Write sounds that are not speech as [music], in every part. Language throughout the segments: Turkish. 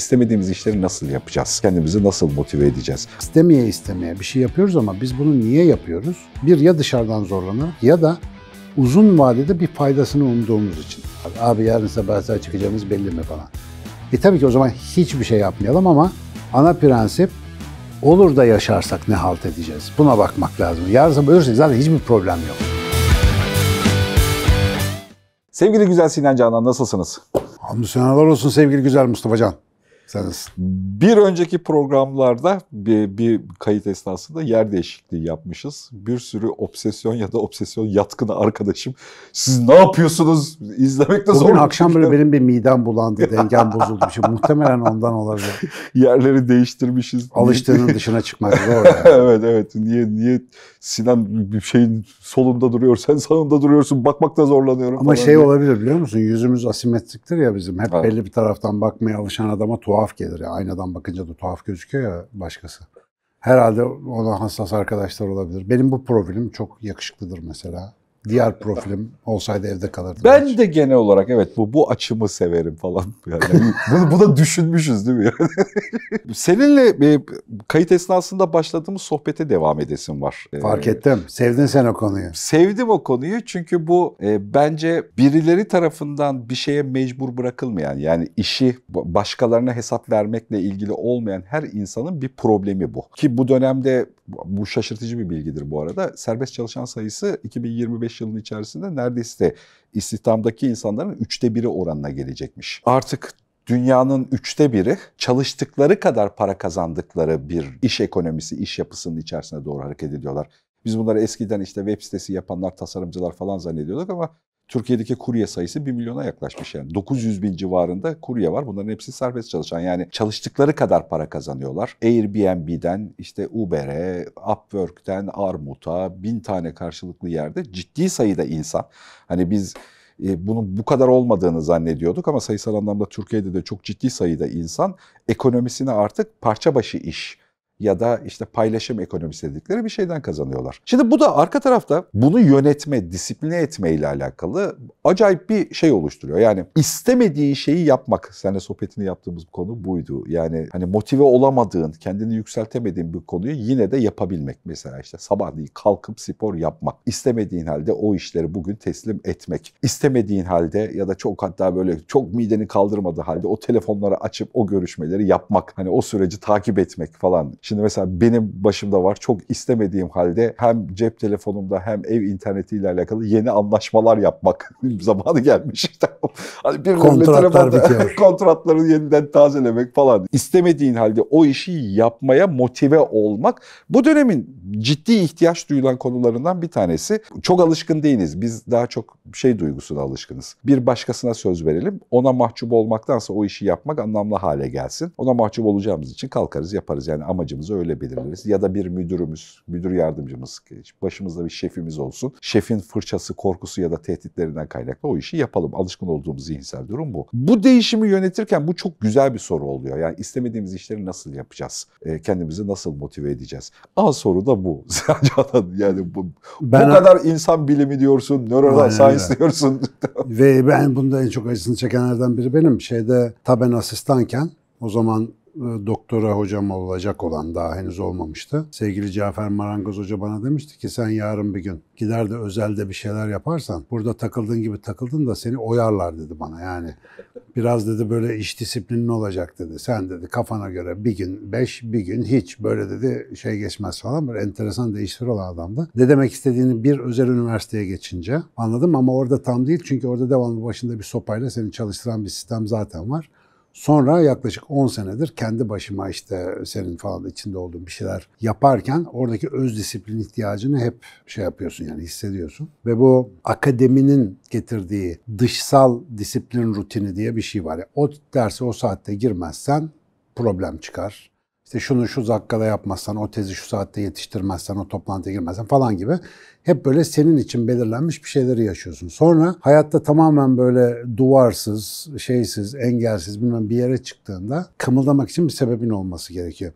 İstemediğimiz işleri nasıl yapacağız? Kendimizi nasıl motive edeceğiz? İstemeye istemeye bir şey yapıyoruz ama biz bunu niye yapıyoruz? Bir ya dışarıdan zorlanarak ya da uzun vadede bir faydasını umduğumuz için. Abi yarın sabah çıkacağımız belli mi falan. E tabii ki o zaman hiçbir şey yapmayalım ama ana prensip olur da yaşarsak ne halt edeceğiz? Buna bakmak lazım. Yarın sabah ölürsek zaten hiçbir problem yok. Sevgili güzel Sinan Canan nasılsınız? Hamdü senalar olsun sevgili güzel Mustafa Can. Sen bir önceki programlarda bir, bir kayıt esnasında yer değişikliği yapmışız. Bir sürü obsesyon ya da obsesyon yatkını arkadaşım siz ne yapıyorsunuz izlemekte zor. Bugün akşam böyle benim bir midem bulandı, dengem bozuldu. Şey, muhtemelen ondan olabilir. [laughs] Yerleri değiştirmişiz. Alıştığının dışına çıkmak zor. Yani. [laughs] evet evet. Niye niye Sinan bir şeyin solunda duruyor, sen sağında duruyorsun. Bakmakta zorlanıyorum Ama şey diye. olabilir biliyor musun? Yüzümüz asimetriktir ya bizim. Hep evet. belli bir taraftan bakmaya alışan adama tuhaf tuhaf gelir. Ya. Aynadan bakınca da tuhaf gözüküyor ya başkası. Herhalde ona hassas arkadaşlar olabilir. Benim bu profilim çok yakışıklıdır mesela. Diğer profilim olsaydı evde kalırdım. Ben belki. de genel olarak evet bu bu açımı severim falan. [laughs] Yani bunu, bunu düşünmüşüz değil mi? [laughs] Seninle e, kayıt esnasında başladığımız sohbete devam edesin var. E, Fark ee, ettim. Sevdin sen o konuyu. Sevdim o konuyu çünkü bu e, bence birileri tarafından bir şeye mecbur bırakılmayan yani işi başkalarına hesap vermekle ilgili olmayan her insanın bir problemi bu. Ki bu dönemde bu şaşırtıcı bir bilgidir bu arada. Serbest çalışan sayısı 2025 yılının içerisinde neredeyse istihdamdaki insanların üçte biri oranına gelecekmiş. Artık dünyanın üçte biri çalıştıkları kadar para kazandıkları bir iş ekonomisi, iş yapısının içerisine doğru hareket ediyorlar. Biz bunları eskiden işte web sitesi yapanlar, tasarımcılar falan zannediyorduk ama Türkiye'deki kurye sayısı 1 milyona yaklaşmış yani. 900 bin civarında kurye var. Bunların hepsi serbest çalışan. Yani çalıştıkları kadar para kazanıyorlar. Airbnb'den işte Uber'e, Upwork'ten Armut'a bin tane karşılıklı yerde ciddi sayıda insan. Hani biz e, bunun bu kadar olmadığını zannediyorduk ama sayısal anlamda Türkiye'de de çok ciddi sayıda insan ekonomisini artık parça başı iş ya da işte paylaşım ekonomisi dedikleri bir şeyden kazanıyorlar. Şimdi bu da arka tarafta bunu yönetme, disipline etme ile alakalı acayip bir şey oluşturuyor. Yani istemediğin şeyi yapmak. Seninle sohbetini yaptığımız bir konu buydu. Yani hani motive olamadığın, kendini yükseltemediğin bir konuyu yine de yapabilmek. Mesela işte sabahleyin kalkıp spor yapmak. İstemediğin halde o işleri bugün teslim etmek. İstemediğin halde ya da çok hatta böyle çok mideni kaldırmadığı halde o telefonları açıp o görüşmeleri yapmak. Hani o süreci takip etmek falan. Şimdi mesela benim başımda var çok istemediğim halde hem cep telefonumda hem ev internetiyle alakalı yeni anlaşmalar yapmak [laughs] zamanı gelmiş. [laughs] hani bir kontratlar bitiyor. [laughs] kontratları yeniden tazelemek falan. İstemediğin halde o işi yapmaya motive olmak bu dönemin ciddi ihtiyaç duyulan konularından bir tanesi. Çok alışkın değiliz. Biz daha çok şey duygusuna alışkınız. Bir başkasına söz verelim. Ona mahcup olmaktansa o işi yapmak anlamlı hale gelsin. Ona mahcup olacağımız için kalkarız yaparız. Yani amacım yardımcımızı öyle belirleriz. Ya da bir müdürümüz, müdür yardımcımız, başımızda bir şefimiz olsun. Şefin fırçası, korkusu ya da tehditlerinden kaynaklı o işi yapalım. Alışkın olduğumuz zihinsel durum bu. Bu değişimi yönetirken bu çok güzel bir soru oluyor. Yani istemediğimiz işleri nasıl yapacağız? Ee, kendimizi nasıl motive edeceğiz? A soru da bu. [laughs] yani bu, ben bu kadar insan bilimi diyorsun, neural science diyorsun. [laughs] Ve ben bunda en çok acısını çekenlerden biri benim. Şeyde taben asistanken o zaman e, doktora hocam olacak olan daha henüz olmamıştı. Sevgili Cafer Marangoz Hoca bana demişti ki sen yarın bir gün gider de özelde bir şeyler yaparsan burada takıldığın gibi takıldın da seni oyarlar dedi bana yani. Biraz dedi böyle iş disiplinin olacak dedi. Sen dedi kafana göre bir gün beş bir gün hiç böyle dedi şey geçmez falan böyle enteresan değiştir olan adamdı. Ne demek istediğini bir özel üniversiteye geçince anladım ama orada tam değil çünkü orada devamlı başında bir sopayla seni çalıştıran bir sistem zaten var. Sonra yaklaşık 10 senedir kendi başıma işte senin falan içinde olduğun bir şeyler yaparken oradaki öz disiplin ihtiyacını hep şey yapıyorsun yani hissediyorsun. Ve bu akademinin getirdiği dışsal disiplin rutini diye bir şey var. Yani o dersi o saatte girmezsen problem çıkar işte şunu şu zakkada yapmazsan, o tezi şu saatte yetiştirmezsen, o toplantıya girmezsen falan gibi hep böyle senin için belirlenmiş bir şeyleri yaşıyorsun. Sonra hayatta tamamen böyle duvarsız, şeysiz, engelsiz bilmem bir yere çıktığında kımıldamak için bir sebebin olması gerekiyor.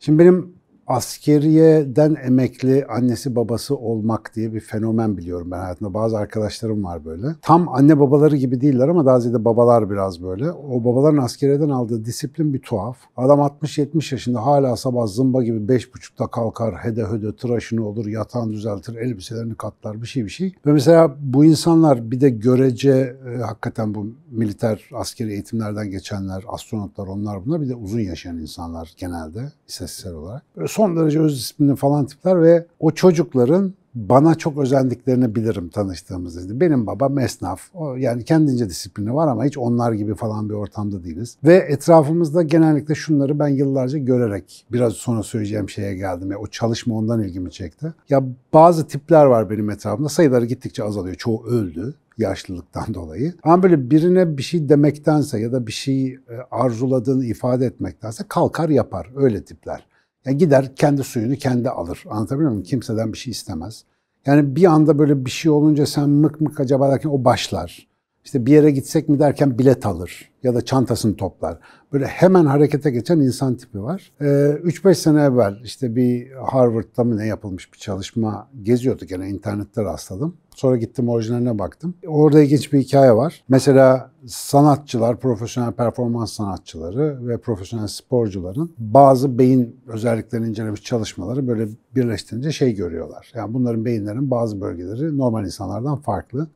Şimdi benim askeriyeden emekli annesi babası olmak diye bir fenomen biliyorum ben hayatımda. Bazı arkadaşlarım var böyle. Tam anne babaları gibi değiller ama daha ziyade babalar biraz böyle. O babaların askeriyeden aldığı disiplin bir tuhaf. Adam 60-70 yaşında hala sabah zımba gibi 5.30'da kalkar, hede hede tıraşını olur, yatağını düzeltir, elbiselerini katlar bir şey bir şey. Ve mesela bu insanlar bir de görece e, hakikaten bu militer askeri eğitimlerden geçenler, astronotlar onlar bunlar bir de uzun yaşayan insanlar genelde istatistiksel olarak. Böyle son derece öz disiplini falan tipler ve o çocukların bana çok özendiklerini bilirim tanıştığımız dedi. Benim babam esnaf. O yani kendince disiplini var ama hiç onlar gibi falan bir ortamda değiliz. Ve etrafımızda genellikle şunları ben yıllarca görerek biraz sonra söyleyeceğim şeye geldim. Ya, o çalışma ondan ilgimi çekti. Ya bazı tipler var benim etrafımda. Sayıları gittikçe azalıyor. Çoğu öldü yaşlılıktan [laughs] dolayı. Ama böyle birine bir şey demektense ya da bir şey arzuladığını ifade etmektense kalkar yapar öyle tipler. Ya gider kendi suyunu kendi alır. Anlatabiliyor muyum? Kimseden bir şey istemez. Yani bir anda böyle bir şey olunca sen mık mık acaba derken o başlar işte bir yere gitsek mi derken bilet alır ya da çantasını toplar. Böyle hemen harekete geçen insan tipi var. 3-5 ee, sene evvel işte bir Harvard'da mı ne yapılmış bir çalışma geziyordu gene internette rastladım. Sonra gittim orijinaline baktım. Orada ilginç bir hikaye var. Mesela sanatçılar, profesyonel performans sanatçıları ve profesyonel sporcuların bazı beyin özelliklerini incelemiş çalışmaları böyle birleştirince şey görüyorlar. Yani bunların beyinlerin bazı bölgeleri normal insanlardan farklı.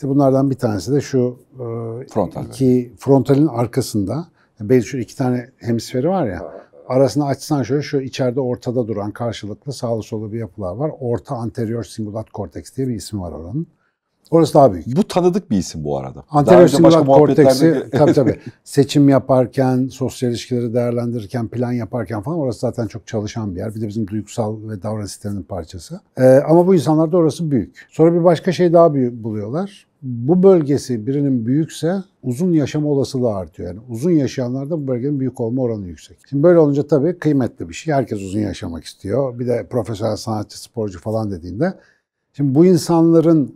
İşte bunlardan bir tanesi de şu e, Frontal. iki frontalin arkasında belli şu iki tane hemisferi var ya arasını açsan şöyle şu içeride ortada duran karşılıklı sağlı solu bir yapılar var. Orta anterior singulat korteks diye bir ismi var oranın. Orası daha büyük. Bu tanıdık bir isim bu arada. Anterior singular korteksi tabii tabii. [laughs] Seçim yaparken, sosyal ilişkileri değerlendirirken, plan yaparken falan orası zaten çok çalışan bir yer. Bir de bizim duygusal ve davranış sisteminin parçası. Ee, ama bu insanlarda orası büyük. Sonra bir başka şey daha büyük buluyorlar bu bölgesi birinin büyükse uzun yaşama olasılığı artıyor. Yani uzun yaşayanlarda bu bölgenin büyük olma oranı yüksek. Şimdi böyle olunca tabii kıymetli bir şey. Herkes uzun yaşamak istiyor. Bir de profesyonel sanatçı, sporcu falan dediğinde. Şimdi bu insanların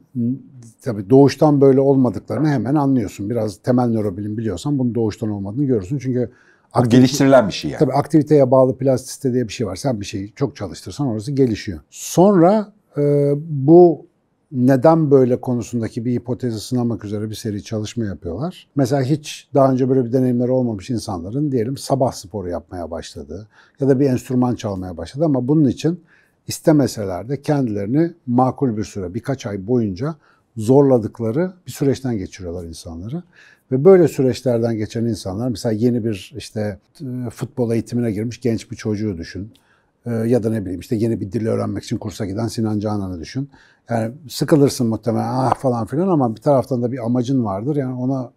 tabii doğuştan böyle olmadıklarını hemen anlıyorsun. Biraz temel nörobilim biliyorsan bunun doğuştan olmadığını görürsün. Çünkü aktivite, geliştirilen bir şey yani. Tabii aktiviteye bağlı plastiste diye bir şey var. Sen bir şeyi çok çalıştırsan orası gelişiyor. Sonra e, bu neden böyle konusundaki bir hipotezi sınamak üzere bir seri çalışma yapıyorlar. Mesela hiç daha önce böyle bir deneyimleri olmamış insanların diyelim sabah sporu yapmaya başladı ya da bir enstrüman çalmaya başladı ama bunun için istemeseler de kendilerini makul bir süre birkaç ay boyunca zorladıkları bir süreçten geçiriyorlar insanları. Ve böyle süreçlerden geçen insanlar mesela yeni bir işte e, futbol eğitimine girmiş genç bir çocuğu düşün. E, ya da ne bileyim işte yeni bir dil öğrenmek için kursa giden Sinan Canan'ı düşün. Yani sıkılırsın muhtemelen ah falan filan ama bir taraftan da bir amacın vardır. Yani ona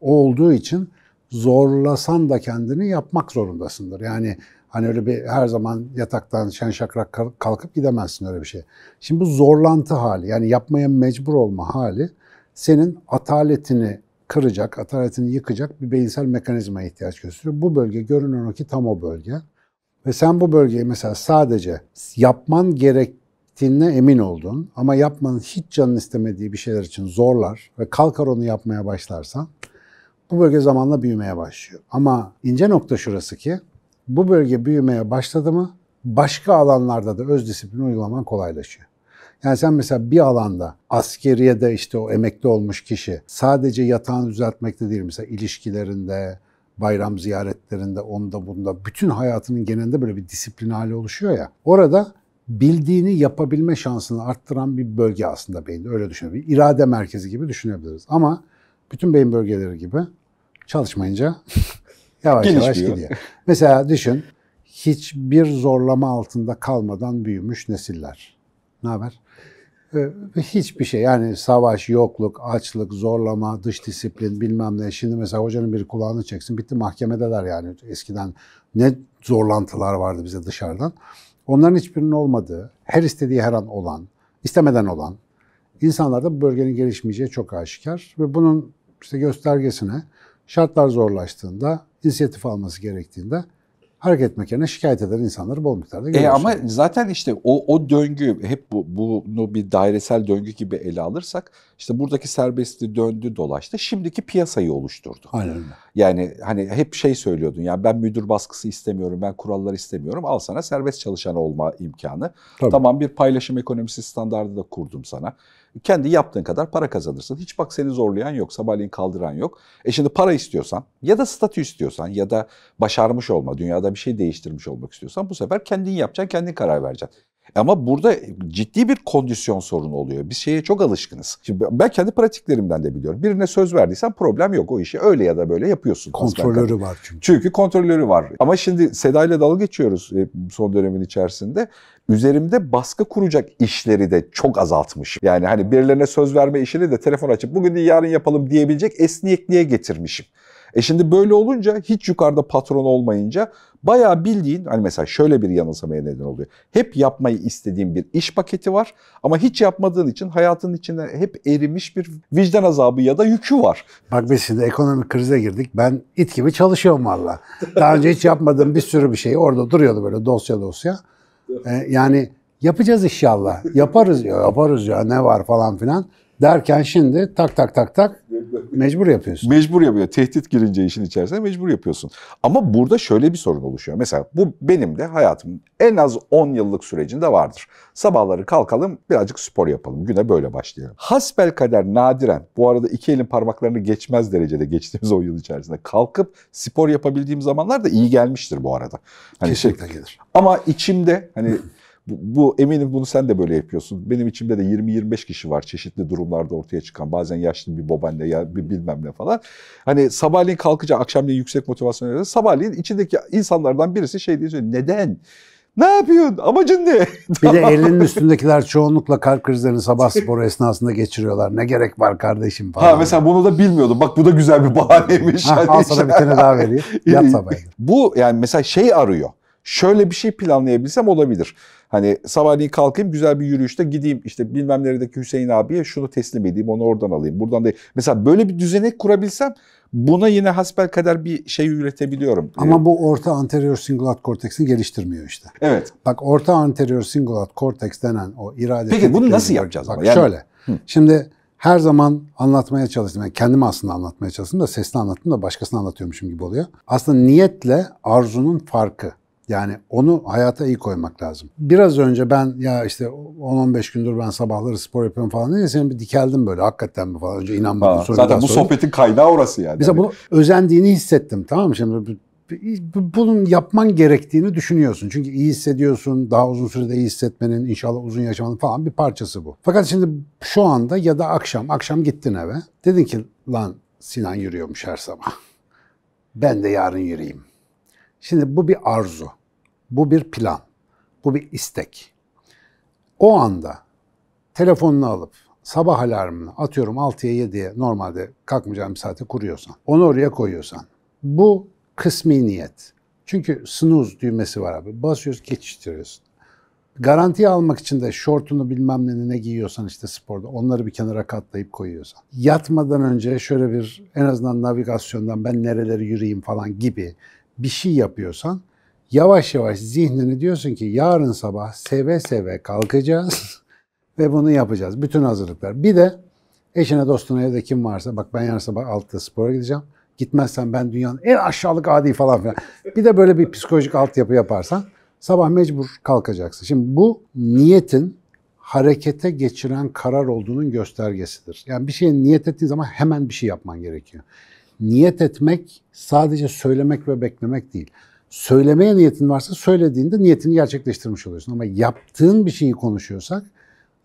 olduğu için zorlasan da kendini yapmak zorundasındır. Yani Hani öyle bir her zaman yataktan şen şakrak kalkıp gidemezsin öyle bir şey. Şimdi bu zorlantı hali yani yapmaya mecbur olma hali senin ataletini kıracak, ataletini yıkacak bir beyinsel mekanizma ihtiyaç gösteriyor. Bu bölge görünen o ki tam o bölge. Ve sen bu bölgeyi mesela sadece yapman gerektiğine emin oldun ama yapmanın hiç canın istemediği bir şeyler için zorlar ve kalkar onu yapmaya başlarsan bu bölge zamanla büyümeye başlıyor. Ama ince nokta şurası ki bu bölge büyümeye başladı mı başka alanlarda da öz disiplin uygulaman kolaylaşıyor. Yani sen mesela bir alanda askeriyede işte o emekli olmuş kişi sadece yatağını düzeltmekte değil mesela ilişkilerinde, bayram ziyaretlerinde, onda bunda bütün hayatının genelinde böyle bir disiplin hali oluşuyor ya. Orada bildiğini yapabilme şansını arttıran bir bölge aslında beyinde. Öyle düşünebiliriz. İrade merkezi gibi düşünebiliriz. Ama bütün beyin bölgeleri gibi çalışmayınca Yavaş yavaş gidiyor. Mesela düşün hiçbir zorlama altında kalmadan büyümüş nesiller. Ne haber? Ee, hiçbir şey yani savaş, yokluk, açlık, zorlama, dış disiplin bilmem ne. Şimdi mesela hocanın bir kulağını çeksin bitti mahkemedeler yani eskiden ne zorlantılar vardı bize dışarıdan. Onların hiçbirinin olmadığı, her istediği her an olan, istemeden olan insanlarda bu bölgenin gelişmeyeceği çok aşikar ve bunun işte göstergesine şartlar zorlaştığında, inisiyatif alması gerektiğinde hareket mekanına şikayet eden insanları bol miktarda görüyoruz. E ama zaten işte o, o döngü hep bu, bunu bir dairesel döngü gibi ele alırsak işte buradaki serbestli döndü dolaştı şimdiki piyasayı oluşturdu. Aynen Yani hani hep şey söylüyordun yani ben müdür baskısı istemiyorum ben kurallar istemiyorum al sana serbest çalışan olma imkanı. Tabii. Tamam bir paylaşım ekonomisi standardı da kurdum sana. Kendi yaptığın kadar para kazanırsın. Hiç bak seni zorlayan yok, sabahleyin kaldıran yok. E şimdi para istiyorsan ya da statü istiyorsan ya da başarmış olma, dünyada bir şey değiştirmiş olmak istiyorsan bu sefer kendin yapacaksın, kendin karar vereceksin. Ama burada ciddi bir kondisyon sorunu oluyor. Bir şeye çok alışkınız. Şimdi ben kendi pratiklerimden de biliyorum. Birine söz verdiysen problem yok o işi. Öyle ya da böyle yapıyorsun. Kontrolörü var çünkü. Çünkü kontrolörü var. Ama şimdi Seda ile dalga geçiyoruz e, son dönemin içerisinde. Üzerimde baskı kuracak işleri de çok azaltmışım. Yani hani birilerine söz verme işini de telefon açıp bugün değil yarın yapalım diyebilecek esniyekliğe getirmişim. E şimdi böyle olunca hiç yukarıda patron olmayınca bayağı bildiğin hani mesela şöyle bir yanılsamaya neden oluyor. Hep yapmayı istediğin bir iş paketi var ama hiç yapmadığın için hayatın içinde hep erimiş bir vicdan azabı ya da yükü var. Bak biz şimdi ekonomik krize girdik. Ben it gibi çalışıyorum valla. Daha önce hiç yapmadığım bir sürü bir şey orada duruyordu böyle dosya dosya. Ee, yani yapacağız inşallah. Yaparız ya yaparız ya ne var falan filan. Derken şimdi tak tak tak tak mecbur yapıyorsun. Mecbur yapıyor. Tehdit girince işin içerisine mecbur yapıyorsun. Ama burada şöyle bir sorun oluşuyor. Mesela bu benim de hayatımın en az 10 yıllık sürecinde vardır. Sabahları kalkalım birazcık spor yapalım. Güne böyle başlayalım. Hasbel kader nadiren bu arada iki elin parmaklarını geçmez derecede geçtiğimiz 10 yıl içerisinde kalkıp spor yapabildiğim zamanlar da iyi gelmiştir bu arada. Hani Kesinlikle şey, gelir. Ama içimde hani bu, bu eminim bunu sen de böyle yapıyorsun. Benim içimde de 20-25 kişi var çeşitli durumlarda ortaya çıkan. Bazen yaşlı bir babaanne ya bir bilmem ne falan. Hani sabahleyin kalkacak, akşamleyin yüksek motivasyon verirse sabahleyin içindeki insanlardan birisi şey diyor. Neden? Ne yapıyorsun? Amacın ne? Bir de elinin üstündekiler çoğunlukla kalp [laughs] krizlerini sabah sporu esnasında geçiriyorlar. Ne gerek var kardeşim falan. Ha mesela bunu da bilmiyordum. Bak bu da güzel bir bahaneymiş. Ha, hani al sana bir tane daha vereyim. [laughs] Yat sabah. Bu yani mesela şey arıyor şöyle bir şey planlayabilsem olabilir. Hani sabahleyin kalkayım güzel bir yürüyüşte gideyim işte bilmem neredeki Hüseyin abiye şunu teslim edeyim onu oradan alayım buradan da mesela böyle bir düzenek kurabilsem buna yine hasbel kadar bir şey üretebiliyorum. Ama bu orta anterior singulat korteksini geliştirmiyor işte. Evet. Bak orta anterior singulat korteks denen o irade... Peki bunu nasıl yapacağız? Bak yani... şöyle. Hı. Şimdi her zaman anlatmaya çalıştım. Yani kendimi aslında anlatmaya çalıştım da sesli anlattım da başkasına anlatıyormuşum gibi oluyor. Aslında niyetle arzunun farkı. Yani onu hayata iyi koymak lazım. Biraz önce ben ya işte 10-15 gündür ben sabahları spor yapıyorum falan diye seni bir dikeldim böyle hakikaten mi falan önce inanmadım. Ha, zaten bu sohbetin kaynağı orası yani. Mesela hani bunu özendiğini hissettim tamam mı? Şimdi bunun yapman gerektiğini düşünüyorsun. Çünkü iyi hissediyorsun, daha uzun sürede iyi hissetmenin, inşallah uzun yaşamanın falan bir parçası bu. Fakat şimdi şu anda ya da akşam, akşam gittin eve. Dedin ki lan Sinan yürüyormuş her sabah. Ben de yarın yürüyeyim. Şimdi bu bir arzu, bu bir plan, bu bir istek. O anda telefonunu alıp sabah alarmını atıyorum 6'ya 7'ye normalde kalkmayacağım bir saate kuruyorsan, onu oraya koyuyorsan. Bu kısmi niyet. Çünkü snooze düğmesi var abi. Basıyorsun geçiştiriyorsun. Garantiye almak için de şortunu bilmem ne ne giyiyorsan işte sporda onları bir kenara katlayıp koyuyorsan. Yatmadan önce şöyle bir en azından navigasyondan ben nereleri yürüyeyim falan gibi bir şey yapıyorsan yavaş yavaş zihnini diyorsun ki yarın sabah seve seve kalkacağız [laughs] ve bunu yapacağız. Bütün hazırlıklar. Bir de eşine dostuna evde kim varsa bak ben yarın sabah altta spora gideceğim. Gitmezsen ben dünyanın en aşağılık adi falan filan. [laughs] Bir de böyle bir psikolojik altyapı yaparsan sabah mecbur kalkacaksın. Şimdi bu niyetin harekete geçiren karar olduğunun göstergesidir. Yani bir şeyi niyet ettiğin zaman hemen bir şey yapman gerekiyor niyet etmek sadece söylemek ve beklemek değil. Söylemeye niyetin varsa söylediğinde niyetini gerçekleştirmiş oluyorsun. Ama yaptığın bir şeyi konuşuyorsak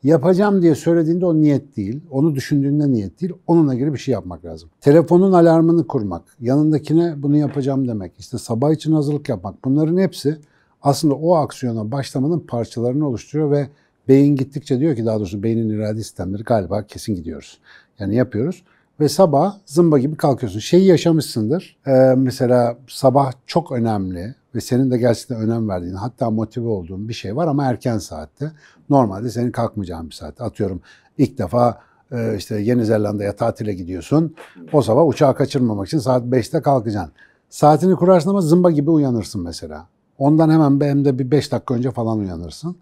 yapacağım diye söylediğinde o niyet değil. Onu düşündüğünde niyet değil. Onunla ilgili bir şey yapmak lazım. Telefonun alarmını kurmak, yanındakine bunu yapacağım demek, işte sabah için hazırlık yapmak bunların hepsi aslında o aksiyona başlamanın parçalarını oluşturuyor ve beyin gittikçe diyor ki daha doğrusu beynin irade sistemleri galiba kesin gidiyoruz. Yani yapıyoruz ve sabah zımba gibi kalkıyorsun. Şeyi yaşamışsındır. Ee, mesela sabah çok önemli ve senin de gerçekten önem verdiğin hatta motive olduğun bir şey var ama erken saatte. Normalde senin kalkmayacağın bir saatte. Atıyorum ilk defa e, işte Yeni Zelanda'ya tatile gidiyorsun. O sabah uçağı kaçırmamak için saat 5'te kalkacaksın. Saatini kurarsın ama zımba gibi uyanırsın mesela. Ondan hemen hem de bir 5 dakika önce falan uyanırsın.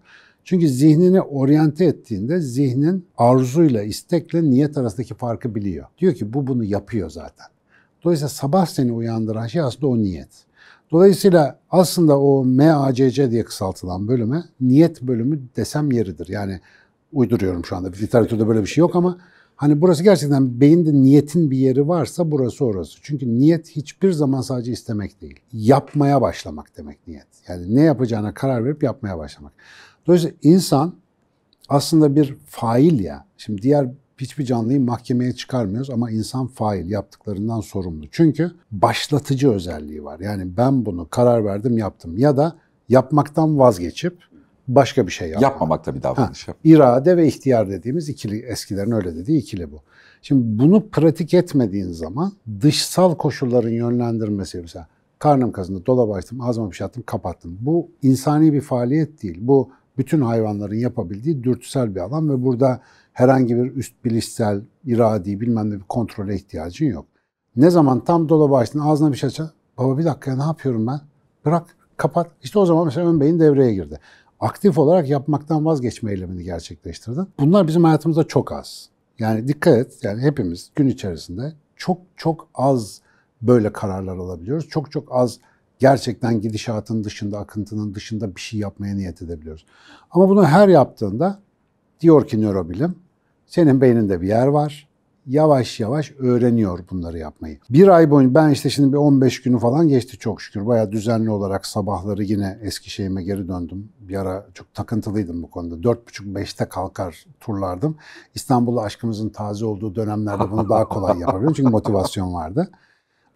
Çünkü zihnini oryante ettiğinde zihnin arzuyla, istekle niyet arasındaki farkı biliyor. Diyor ki bu bunu yapıyor zaten. Dolayısıyla sabah seni uyandıran şey aslında o niyet. Dolayısıyla aslında o MACC diye kısaltılan bölüme niyet bölümü desem yeridir. Yani uyduruyorum şu anda. Literatürde böyle bir şey yok ama hani burası gerçekten beyinde niyetin bir yeri varsa burası orası. Çünkü niyet hiçbir zaman sadece istemek değil. Yapmaya başlamak demek niyet. Yani ne yapacağına karar verip yapmaya başlamak. Dolayısıyla insan aslında bir fail ya. Şimdi diğer hiçbir canlıyı mahkemeye çıkarmıyoruz ama insan fail yaptıklarından sorumlu. Çünkü başlatıcı özelliği var. Yani ben bunu karar verdim yaptım ya da yapmaktan vazgeçip başka bir şey yapmak. Yapmamak da bir davranış. Ha, irade ve ihtiyar dediğimiz ikili, eskilerin öyle dediği ikili bu. Şimdi bunu pratik etmediğin zaman dışsal koşulların yönlendirmesi mesela karnım kazındı, dolaba açtım, ağzıma bir şey attım, kapattım. Bu insani bir faaliyet değil. Bu bütün hayvanların yapabildiği dürtüsel bir alan ve burada herhangi bir üst bilişsel, iradi bilmem ne bir kontrole ihtiyacın yok. Ne zaman tam dolabı açtın ağzına bir şey açar. Baba bir dakika ne yapıyorum ben? Bırak, kapat. İşte o zaman mesela ön beyin devreye girdi. Aktif olarak yapmaktan vazgeçme eylemini gerçekleştirdin. Bunlar bizim hayatımızda çok az. Yani dikkat et yani hepimiz gün içerisinde çok çok az böyle kararlar alabiliyoruz. Çok çok az gerçekten gidişatın dışında, akıntının dışında bir şey yapmaya niyet edebiliyoruz. Ama bunu her yaptığında diyor ki nörobilim, senin beyninde bir yer var. Yavaş yavaş öğreniyor bunları yapmayı. Bir ay boyunca ben işte şimdi bir 15 günü falan geçti çok şükür. Baya düzenli olarak sabahları yine eski şeyime geri döndüm. Bir ara çok takıntılıydım bu konuda. 4.30-5'te kalkar turlardım. İstanbul'da aşkımızın taze olduğu dönemlerde bunu daha kolay yapabiliyordum Çünkü motivasyon vardı.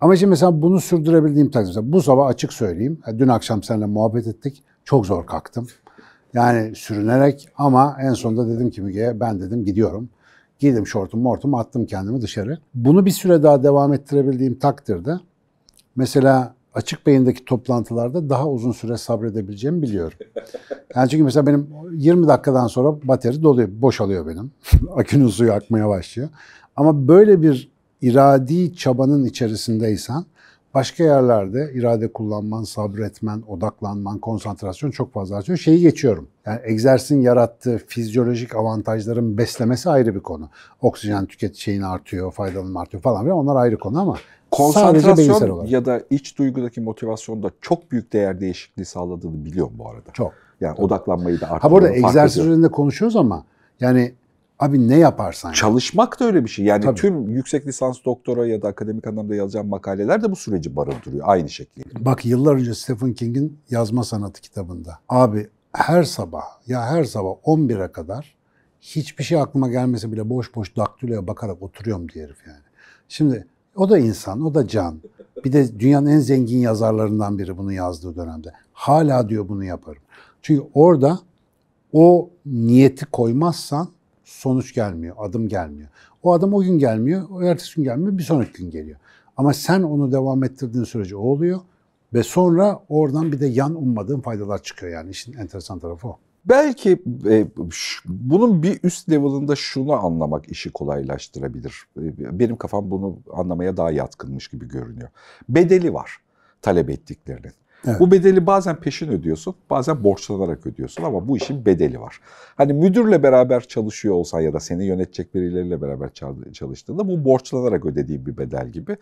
Ama şimdi mesela bunu sürdürebildiğim takdirde bu sabah açık söyleyeyim. Dün akşam seninle muhabbet ettik. Çok zor kalktım. Yani sürünerek ama en sonunda dedim ki Müge'ye ben dedim gidiyorum. Giydim şortum mortum attım kendimi dışarı. Bunu bir süre daha devam ettirebildiğim takdirde mesela açık beyindeki toplantılarda daha uzun süre sabredebileceğimi biliyorum. Yani çünkü mesela benim 20 dakikadan sonra bateri doluyor, boşalıyor benim. [laughs] Akünün suyu akmaya başlıyor. Ama böyle bir iradi çabanın içerisindeysen başka yerlerde irade kullanman, sabretmen, odaklanman, konsantrasyon çok fazla artıyor. Şeyi geçiyorum. Yani egzersizin yarattığı fizyolojik avantajların beslemesi ayrı bir konu. Oksijen tüketi artıyor, faydalanım artıyor falan filan onlar ayrı konu ama konsantrasyon ya da iç duygudaki motivasyonda çok büyük değer değişikliği sağladığını biliyorum bu arada. Çok. Yani Tabii. odaklanmayı da arttırıyor. Ha burada egzersiz üzerinde konuşuyoruz ama yani Abi ne yaparsan. Çalışmak da öyle bir şey. Yani Tabii. tüm yüksek lisans doktora ya da akademik anlamda yazacağım makaleler de bu süreci barındırıyor aynı şekilde. Bak yıllar önce Stephen King'in yazma sanatı kitabında. Abi her sabah ya her sabah 11'e kadar hiçbir şey aklıma gelmese bile boş boş daktiloya bakarak oturuyorum diye herif yani. Şimdi o da insan, o da can. Bir de dünyanın en zengin yazarlarından biri bunu yazdığı dönemde. Hala diyor bunu yaparım. Çünkü orada o niyeti koymazsan sonuç gelmiyor, adım gelmiyor. O adam o gün gelmiyor, o ertesi gün gelmiyor, bir sonraki gün geliyor. Ama sen onu devam ettirdiğin sürece o oluyor ve sonra oradan bir de yan ummadığın faydalar çıkıyor yani işin enteresan tarafı o. Belki e, bunun bir üst level'ında şunu anlamak işi kolaylaştırabilir. E, benim kafam bunu anlamaya daha yatkınmış gibi görünüyor. Bedeli var talep ettiklerinin. Evet. Bu bedeli bazen peşin ödüyorsun, bazen borçlanarak ödüyorsun ama bu işin bedeli var. Hani müdürle beraber çalışıyor olsan ya da seni yönetecek birileriyle beraber çalıştığında bu borçlanarak ödediğin bir bedel gibi.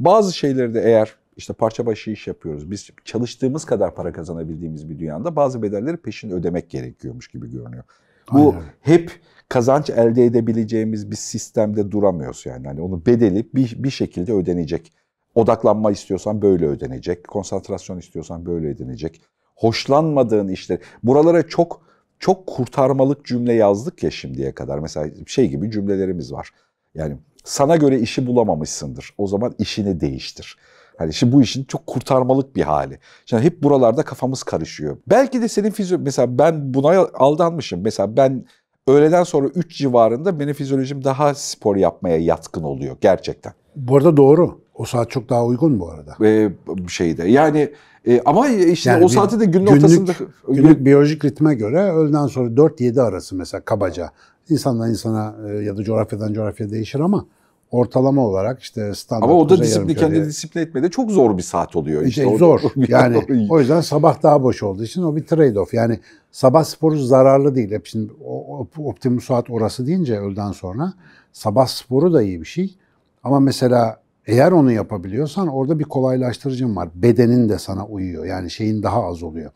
Bazı şeyleri de eğer işte parça başı iş yapıyoruz. Biz çalıştığımız kadar para kazanabildiğimiz bir dünyada bazı bedelleri peşin ödemek gerekiyormuş gibi görünüyor. Bu Aynen. hep kazanç elde edebileceğimiz bir sistemde duramıyoruz yani. Hani onun bedeli bir, bir şekilde ödenecek. Odaklanma istiyorsan böyle ödenecek. Konsantrasyon istiyorsan böyle ödenecek. Hoşlanmadığın işler. Buralara çok çok kurtarmalık cümle yazdık ya şimdiye kadar. Mesela şey gibi cümlelerimiz var. Yani sana göre işi bulamamışsındır. O zaman işini değiştir. Hani şimdi bu işin çok kurtarmalık bir hali. Şimdi hep buralarda kafamız karışıyor. Belki de senin fizyo... Mesela ben buna aldanmışım. Mesela ben öğleden sonra 3 civarında benim fizyolojim daha spor yapmaya yatkın oluyor gerçekten. Bu arada doğru. O saat çok daha uygun bu arada. Ee, şeyde yani e, ama işte yani o saati de günün günlük, ortasında... Günlük biyolojik ritme göre öğleden sonra 4-7 arası mesela kabaca. İnsandan insana e, ya da coğrafyadan coğrafya değişir ama ortalama olarak işte standart. Ama o da disiplin kendini disipline etmede çok zor bir saat oluyor. E, işte, işte zor. [laughs] yani o yüzden sabah daha boş olduğu için o bir trade-off. Yani sabah sporu zararlı değil. Hep şimdi optimum saat orası deyince öğleden sonra sabah sporu da iyi bir şey. Ama mesela eğer onu yapabiliyorsan orada bir kolaylaştırıcın var. Bedenin de sana uyuyor. Yani şeyin daha az oluyor.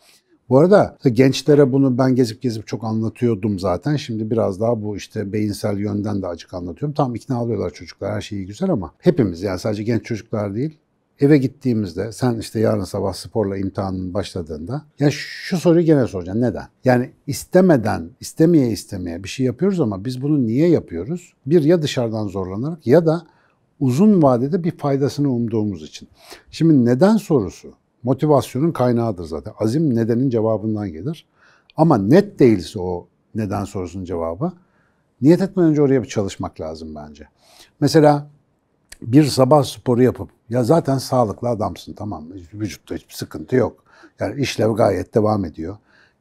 Bu arada gençlere bunu ben gezip gezip çok anlatıyordum zaten. Şimdi biraz daha bu işte beyinsel yönden de acık anlatıyorum. Tam ikna alıyorlar çocuklar her şeyi güzel ama hepimiz yani sadece genç çocuklar değil. Eve gittiğimizde sen işte yarın sabah sporla imtihanın başladığında ya şu soruyu gene soracaksın neden? Yani istemeden, istemeye istemeye bir şey yapıyoruz ama biz bunu niye yapıyoruz? Bir ya dışarıdan zorlanarak ya da uzun vadede bir faydasını umduğumuz için. Şimdi neden sorusu motivasyonun kaynağıdır zaten. Azim nedenin cevabından gelir. Ama net değilse o neden sorusunun cevabı niyet etmeden önce oraya bir çalışmak lazım bence. Mesela bir sabah sporu yapıp ya zaten sağlıklı adamsın tamam mı? Vücutta hiçbir sıkıntı yok. Yani işlev gayet devam ediyor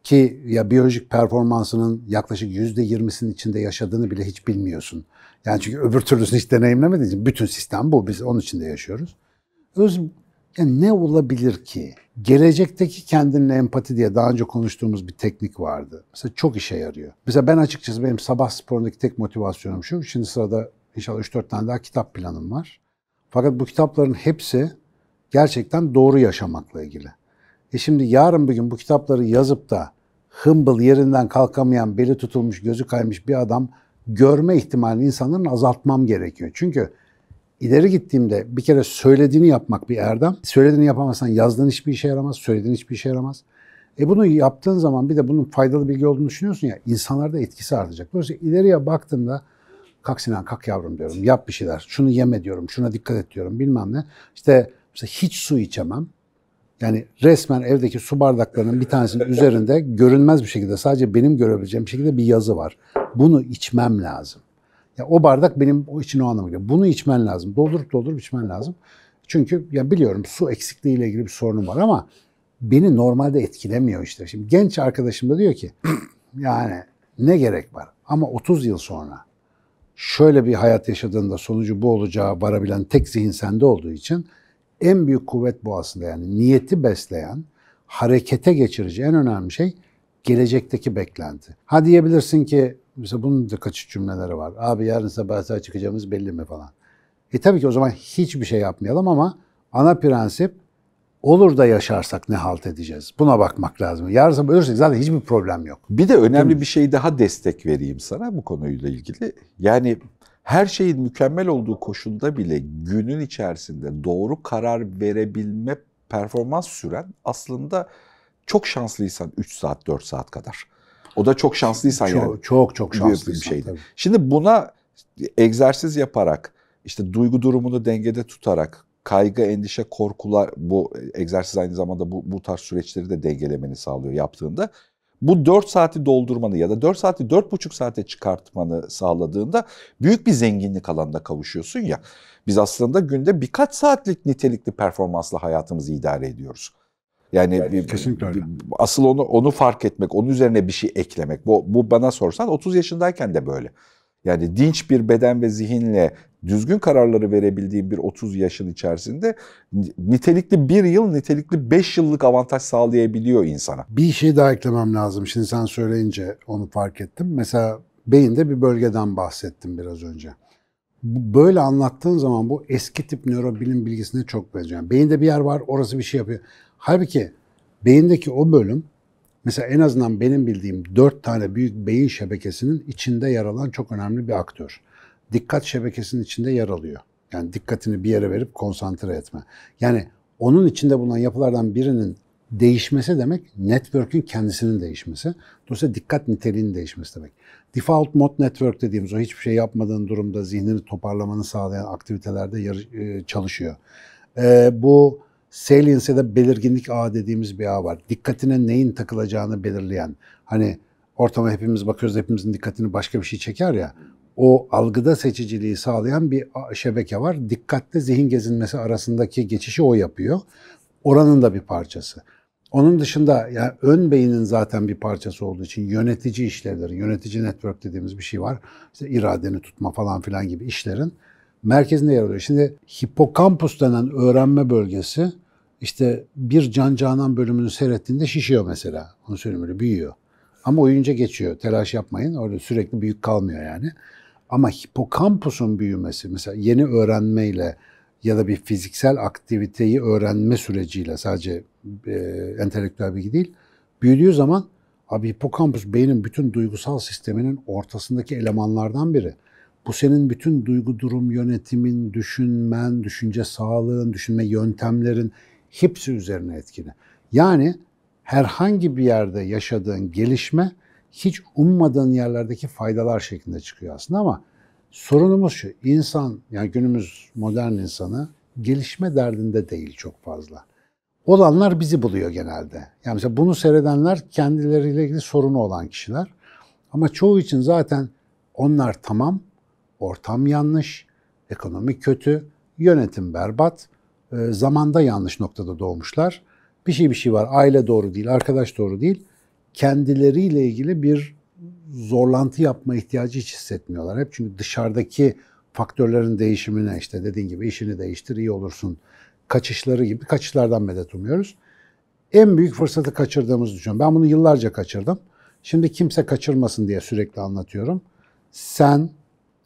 ki ya biyolojik performansının yaklaşık yüzde yirmisinin içinde yaşadığını bile hiç bilmiyorsun. Yani çünkü öbür türlüsünü hiç deneyimlemediğin için bütün sistem bu. Biz onun içinde yaşıyoruz. Öz, yani ne olabilir ki? Gelecekteki kendinle empati diye daha önce konuştuğumuz bir teknik vardı. Mesela çok işe yarıyor. Mesela ben açıkçası benim sabah sporundaki tek motivasyonum şu. Şimdi sırada inşallah 3-4 tane daha kitap planım var. Fakat bu kitapların hepsi gerçekten doğru yaşamakla ilgili. E şimdi yarın bugün bu kitapları yazıp da hımbıl yerinden kalkamayan, beli tutulmuş, gözü kaymış bir adam görme ihtimalini insanların azaltmam gerekiyor. Çünkü ileri gittiğimde bir kere söylediğini yapmak bir erdem. Söylediğini yapamazsan yazdığın hiçbir işe yaramaz, söylediğin hiçbir işe yaramaz. E bunu yaptığın zaman bir de bunun faydalı bilgi olduğunu düşünüyorsun ya insanlarda etkisi artacak. Dolayısıyla ileriye baktığımda kalk Sinan kalk yavrum diyorum yap bir şeyler. Şunu yeme diyorum şuna dikkat et diyorum bilmem ne. İşte mesela hiç su içemem. Yani resmen evdeki su bardaklarının bir tanesinin [laughs] üzerinde görünmez bir şekilde sadece benim görebileceğim şekilde bir yazı var. Bunu içmem lazım. Ya o bardak benim o için o anlamı geliyor. Bunu içmen lazım. Doldurup doldurup içmen lazım. Çünkü ya biliyorum su eksikliği ile ilgili bir sorunum var ama beni normalde etkilemiyor işte. Şimdi genç arkadaşım da diyor ki [clears throat] yani ne gerek var? Ama 30 yıl sonra şöyle bir hayat yaşadığında sonucu bu olacağı varabilen tek zihin sende olduğu için en büyük kuvvet bu aslında yani niyeti besleyen, harekete geçirici en önemli şey gelecekteki beklenti. Ha diyebilirsin ki mesela bunun da kaçış cümleleri var. Abi yarın sabah saat çıkacağımız belli mi falan. E tabii ki o zaman hiçbir şey yapmayalım ama ana prensip olur da yaşarsak ne halt edeceğiz? Buna bakmak lazım. Yarın sabah ölürsek zaten hiçbir problem yok. Bir de önemli bir şey daha destek vereyim sana bu konuyla ilgili. Yani her şeyin mükemmel olduğu koşulda bile günün içerisinde doğru karar verebilme performans süren aslında çok şanslıysan 3 saat 4 saat kadar. O da çok şanslıysan çok, yani. Çok çok şanslı Bir şeydi. Şimdi buna egzersiz yaparak işte duygu durumunu dengede tutarak kaygı, endişe, korkular bu egzersiz aynı zamanda bu, bu tarz süreçleri de dengelemeni sağlıyor yaptığında bu 4 saati doldurmanı ya da 4 saati 4,5 saate çıkartmanı sağladığında büyük bir zenginlik alanına kavuşuyorsun ya. Biz aslında günde birkaç saatlik nitelikli performansla hayatımızı idare ediyoruz. Yani, yani bir, kesinlikle öyle. asıl onu onu fark etmek, onun üzerine bir şey eklemek. Bu, bu bana sorsan 30 yaşındayken de böyle. Yani dinç bir beden ve zihinle düzgün kararları verebildiğim bir 30 yaşın içerisinde nitelikli bir yıl, nitelikli 5 yıllık avantaj sağlayabiliyor insana. Bir şey daha eklemem lazım. Şimdi sen söyleyince onu fark ettim. Mesela beyinde bir bölgeden bahsettim biraz önce. Böyle anlattığın zaman bu eski tip nörobilim bilgisine çok benziyor. beyinde bir yer var, orası bir şey yapıyor. Halbuki beyindeki o bölüm Mesela en azından benim bildiğim dört tane büyük beyin şebekesinin içinde yer alan çok önemli bir aktör. Dikkat şebekesinin içinde yer alıyor. Yani dikkatini bir yere verip konsantre etme. Yani onun içinde bulunan yapılardan birinin değişmesi demek network'ün kendisinin değişmesi. Dolayısıyla dikkat niteliğinin değişmesi demek. Default mode network dediğimiz o hiçbir şey yapmadığın durumda zihnini toparlamanı sağlayan aktivitelerde e, çalışıyor. E, bu Salience ya da belirginlik ağı dediğimiz bir ağ var. Dikkatine neyin takılacağını belirleyen. Hani ortama hepimiz bakıyoruz hepimizin dikkatini başka bir şey çeker ya. O algıda seçiciliği sağlayan bir şebeke var. Dikkatle zihin gezinmesi arasındaki geçişi o yapıyor. Oranın da bir parçası. Onun dışında yani ön beynin zaten bir parçası olduğu için yönetici işlevleri, yönetici network dediğimiz bir şey var. İşte iradeni tutma falan filan gibi işlerin merkezinde yer alıyor. Şimdi hipokampus denen öğrenme bölgesi işte bir Can Canan bölümünü seyrettiğinde şişiyor mesela. Onu söyleyeyim büyüyor. Ama oyunca geçiyor. Telaş yapmayın. Orada sürekli büyük kalmıyor yani. Ama hipokampusun büyümesi mesela yeni öğrenmeyle ya da bir fiziksel aktiviteyi öğrenme süreciyle sadece e, entelektüel bilgi değil. Büyüdüğü zaman abi hipokampus beynin bütün duygusal sisteminin ortasındaki elemanlardan biri. Bu senin bütün duygu durum yönetimin, düşünmen, düşünce sağlığın, düşünme yöntemlerin hepsi üzerine etkili. Yani herhangi bir yerde yaşadığın gelişme hiç ummadığın yerlerdeki faydalar şeklinde çıkıyor aslında ama sorunumuz şu. insan yani günümüz modern insanı gelişme derdinde değil çok fazla. Olanlar bizi buluyor genelde. Yani mesela bunu seyredenler kendileriyle ilgili sorunu olan kişiler. Ama çoğu için zaten onlar tamam, ortam yanlış, ekonomi kötü, yönetim berbat. Ee, zamanda yanlış noktada doğmuşlar. Bir şey bir şey var. Aile doğru değil, arkadaş doğru değil. Kendileriyle ilgili bir zorlantı yapma ihtiyacı hiç hissetmiyorlar. Hep çünkü dışarıdaki faktörlerin değişimine işte dediğin gibi işini değiştir iyi olursun kaçışları gibi kaçışlardan medet umuyoruz. En büyük fırsatı kaçırdığımızı düşünüyorum. Ben bunu yıllarca kaçırdım. Şimdi kimse kaçırmasın diye sürekli anlatıyorum. Sen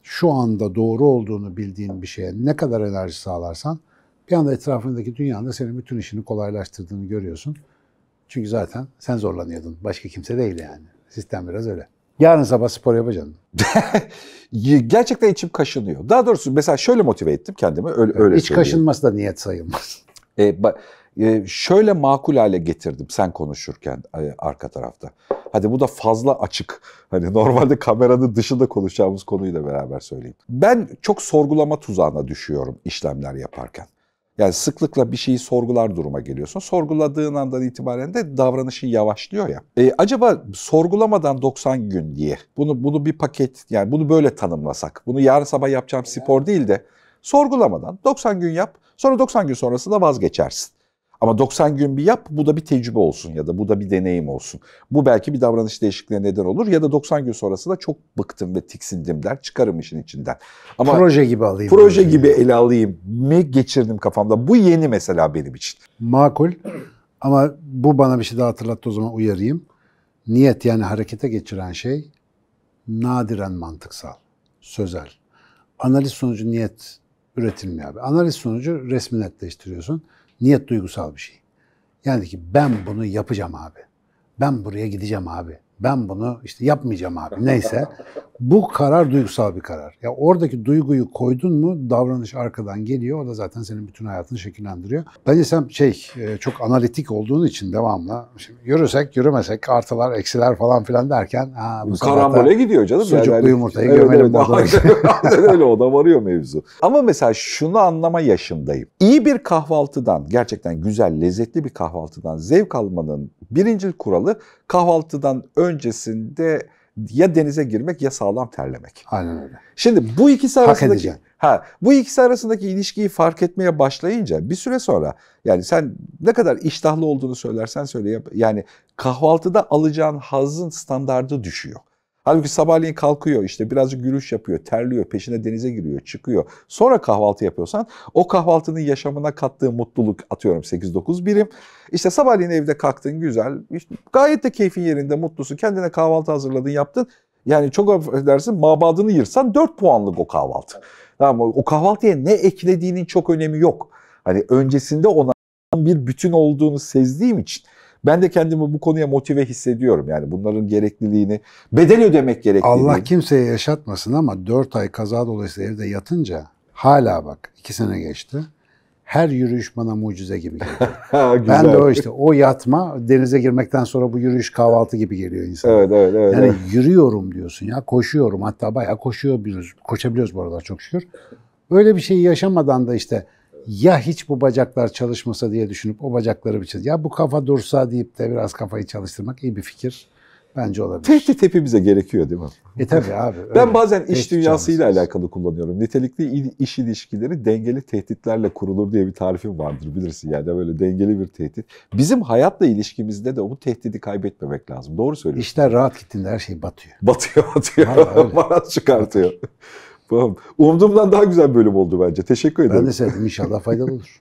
şu anda doğru olduğunu bildiğin bir şeye ne kadar enerji sağlarsan bir anda etrafındaki dünyanın da senin bütün işini kolaylaştırdığını görüyorsun. Çünkü zaten sen zorlanıyordun. Başka kimse değil yani. Sistem biraz öyle. Yarın sabah spor yapacaksın. [laughs] Gerçekten içim kaşınıyor. Daha doğrusu mesela şöyle motive ettim kendimi. Öyle, öyle İç kaşınması da niyet sayılmaz. E, e, şöyle makul hale getirdim sen konuşurken e, arka tarafta. Hadi bu da fazla açık. Hani normalde kameranın dışında konuşacağımız konuyu da beraber söyleyeyim. Ben çok sorgulama tuzağına düşüyorum işlemler yaparken. Yani sıklıkla bir şeyi sorgular duruma geliyorsun. Sorguladığın andan itibaren de davranışın yavaşlıyor ya. E, acaba sorgulamadan 90 gün diye bunu bunu bir paket yani bunu böyle tanımlasak. Bunu yarın sabah yapacağım spor değil de sorgulamadan 90 gün yap. Sonra 90 gün sonrasında vazgeçersin. Ama 90 gün bir yap, bu da bir tecrübe olsun ya da bu da bir deneyim olsun. Bu belki bir davranış değişikliğine neden olur ya da 90 gün sonrası da çok bıktım ve tiksindim der, çıkarım işin içinden. Ama proje gibi alayım. Proje gibi yani. ele alayım mı geçirdim kafamda. Bu yeni mesela benim için. Makul ama bu bana bir şey daha hatırlattı o zaman uyarayım. Niyet yani harekete geçiren şey nadiren mantıksal, sözel. Analiz sonucu niyet üretilmiyor abi. Analiz sonucu resmi netleştiriyorsun. Niyet duygusal bir şey. Yani ki ben bunu yapacağım abi. Ben buraya gideceğim abi. Ben bunu işte yapmayacağım abi neyse. Bu karar duygusal bir karar. Ya oradaki duyguyu koydun mu davranış arkadan geliyor. O da zaten senin bütün hayatını şekillendiriyor. Bence sen şey e, çok analitik olduğun için devamlı şimdi yürüsek yürümesek artılar eksiler falan filan derken ha, bu karambole gidiyor canım. Sucuklu yani, hani yumurtayı evet, gömelim. Evet, evet, [laughs] öyle o da varıyor mevzu. Ama mesela şunu anlama yaşındayım. İyi bir kahvaltıdan gerçekten güzel lezzetli bir kahvaltıdan zevk almanın birinci kuralı kahvaltıdan önce öncesinde ya denize girmek ya sağlam terlemek. Aynen öyle. Şimdi bu ikisi arasındaki ha bu ikisi arasındaki ilişkiyi fark etmeye başlayınca bir süre sonra yani sen ne kadar iştahlı olduğunu söylersen söyle yani kahvaltıda alacağın hazın standardı düşüyor. Halbuki sabahleyin kalkıyor işte birazcık yürüyüş yapıyor, terliyor, peşine denize giriyor, çıkıyor. Sonra kahvaltı yapıyorsan o kahvaltının yaşamına kattığı mutluluk atıyorum 8-9 birim. İşte sabahleyin evde kalktın güzel, işte gayet de keyfin yerinde mutlusu kendine kahvaltı hazırladın yaptın. Yani çok affedersin mabadını yırsan 4 puanlık o kahvaltı. Tamam o kahvaltıya ne eklediğinin çok önemi yok. Hani öncesinde ona bir bütün olduğunu sezdiğim için ben de kendimi bu konuya motive hissediyorum. Yani bunların gerekliliğini, bedel ödemek gerekliliğini. Allah kimseye yaşatmasın ama 4 ay kaza dolayısıyla evde yatınca hala bak 2 sene geçti. Her yürüyüş bana mucize gibi geliyor. [laughs] ben de o işte o yatma denize girmekten sonra bu yürüyüş kahvaltı gibi geliyor insan Evet, evet, evet. Yani evet. yürüyorum diyorsun ya koşuyorum hatta bayağı koşuyor biliyoruz. Koşabiliyoruz bu aralar çok şükür. Öyle bir şeyi yaşamadan da işte ya hiç bu bacaklar çalışmasa diye düşünüp o bacakları bir çiz. Ya bu kafa dursa deyip de biraz kafayı çalıştırmak iyi bir fikir. Bence olabilir. Tehdit hepimize gerekiyor değil mi? E tabii abi. Öyle. Ben bazen tehdit iş dünyasıyla çalışır. alakalı kullanıyorum. Nitelikli iş ilişkileri dengeli tehditlerle kurulur diye bir tarifim vardır bilirsin yani böyle dengeli bir tehdit. Bizim hayatla ilişkimizde de o tehdidi kaybetmemek lazım. Doğru söylüyorsun. İşler rahat gittiğinde her şey batıyor. Batıyor, batıyor. Vallahi [laughs] çıkartıyor. Batıyor. Umduğumdan daha güzel bölüm oldu bence. Teşekkür ederim. Ben de sevdim. İnşallah faydalı olur.